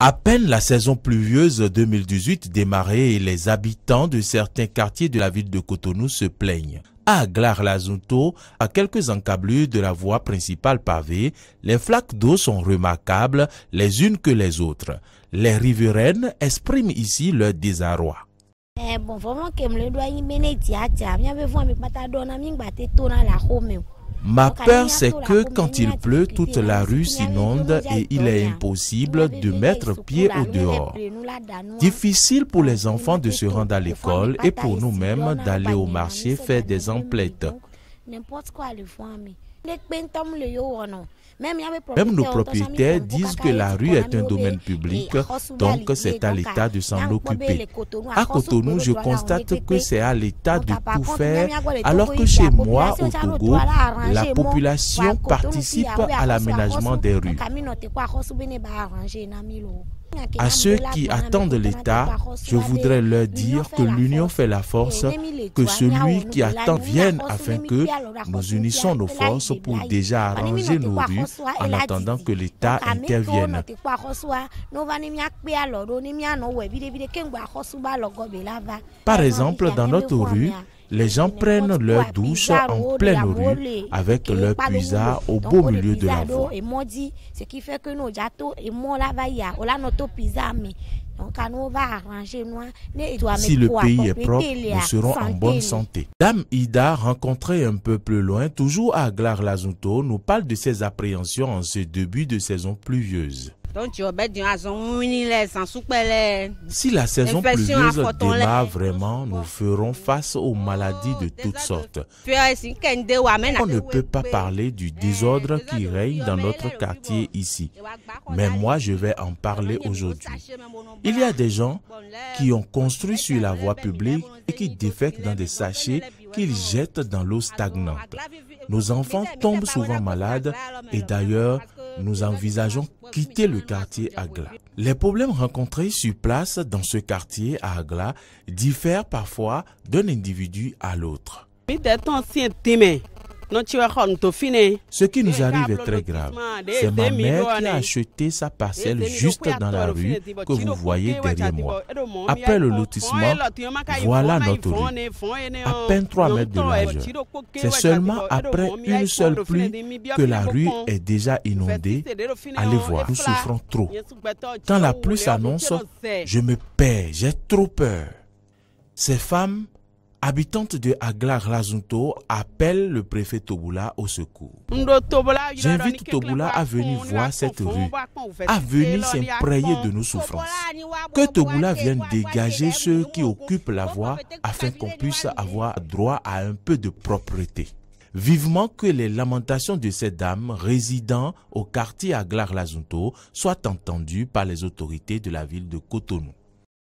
À peine la saison pluvieuse 2018 démarrée et les habitants de certains quartiers de la ville de Cotonou se plaignent. À Glar à quelques encablures de la voie principale pavée, les flaques d'eau sont remarquables les unes que les autres. Les riveraines expriment ici leur désarroi. Ma peur, c'est que quand il pleut, toute la rue s'inonde et il est impossible de mettre pied au dehors. Difficile pour les enfants de se rendre à l'école et pour nous-mêmes d'aller au marché faire des emplettes. Ben Même nos propriétaires disent que la rue est un domaine public, donc c'est à l'État de s'en occuper. À Cotonou, je constate que c'est à l'État de tout faire, alors que chez moi, au Togo, la population participe à l'aménagement des rues. À ceux qui attendent l'État, je voudrais leur dire que l'union fait la force, que celui qui attend vienne afin que nous unissons nos forces pour déjà arranger nos rues en attendant que l'État intervienne. Par exemple, dans notre rue, les gens prennent leur douche en pleine rue avec leur puisard au beau milieu de la voie. si le pays est propre, nous serons en bonne santé. Dame Ida, rencontrée un peu plus loin, toujours à Glar lazunto nous parle de ses appréhensions en ce début de saison pluvieuse. Si la saison pluvieuse démarre vraiment, nous ferons face aux maladies de toutes sortes. On ne peut pas parler du désordre qui règne dans notre quartier ici, mais moi je vais en parler aujourd'hui. Il y a des gens qui ont construit sur la voie publique et qui défectent dans des sachets qu'ils jettent dans l'eau stagnante. Nos enfants tombent souvent malades et d'ailleurs, nous envisageons quitter le quartier Agla. Les problèmes rencontrés sur place dans ce quartier à Agla diffèrent parfois d'un individu à l'autre. Ce qui nous arrive est très grave. C'est ma mère qui a acheté sa parcelle juste dans la rue que vous voyez derrière moi. Après le lotissement, voilà notre rue, à peine 3 mètres de largeur. Eh, C'est seulement après une seule pluie que la rue est déjà inondée. Allez voir, nous souffrons trop. Quand la pluie s'annonce, je me perds, j'ai trop peur. Ces femmes habitante de Agla Lazunto appelle le préfet Toboula au secours. J'invite Toboula à venir voir cette rue, à venir s'imprégner de nos souffrances. Que Toboula vienne dégager ceux qui occupent la voie afin qu'on puisse avoir droit à un peu de propreté. Vivement que les lamentations de ces dames résidant au quartier Aglar Lazunto soient entendues par les autorités de la ville de Cotonou.